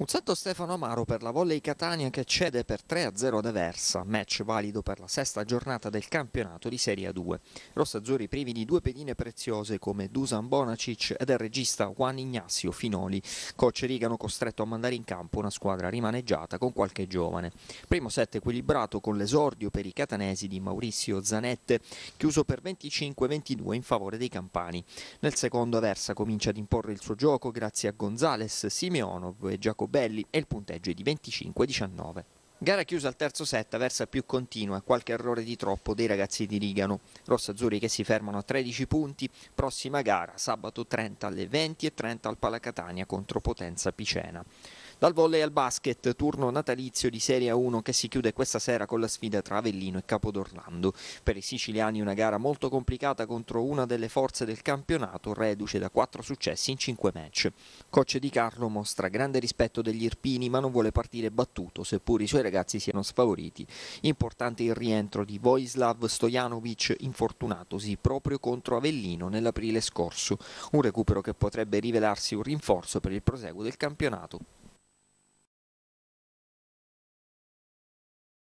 Un santo Stefano Amaro per la volley Catania che cede per 3-0 ad Aversa, match valido per la sesta giornata del campionato di Serie A2. Rossazzurri privi di due pedine preziose come Dusan Bonacic ed il regista Juan Ignacio Finoli, coach Rigano costretto a mandare in campo una squadra rimaneggiata con qualche giovane. Primo set equilibrato con l'esordio per i catanesi di Maurizio Zanette, chiuso per 25-22 in favore dei campani. Nel secondo Aversa comincia ad imporre il suo gioco grazie a Gonzales, Simeonov e Giacomo Belli e il punteggio è di 25-19. Gara chiusa al terzo set, versa più continua, qualche errore di troppo dei ragazzi di Rigano. Rossazzurri che si fermano a 13 punti, prossima gara sabato 30 alle 20 e 30 al Palacatania contro Potenza Picena. Dal volley al basket, turno natalizio di Serie 1 che si chiude questa sera con la sfida tra Avellino e Capodorlando. Per i siciliani una gara molto complicata contro una delle forze del campionato, reduce da quattro successi in cinque match. Coach Di Carlo mostra grande rispetto degli irpini ma non vuole partire battuto, seppur i suoi ragazzi siano sfavoriti. Importante il rientro di Vojislav Stojanovic, infortunatosi proprio contro Avellino nell'aprile scorso. Un recupero che potrebbe rivelarsi un rinforzo per il proseguo del campionato.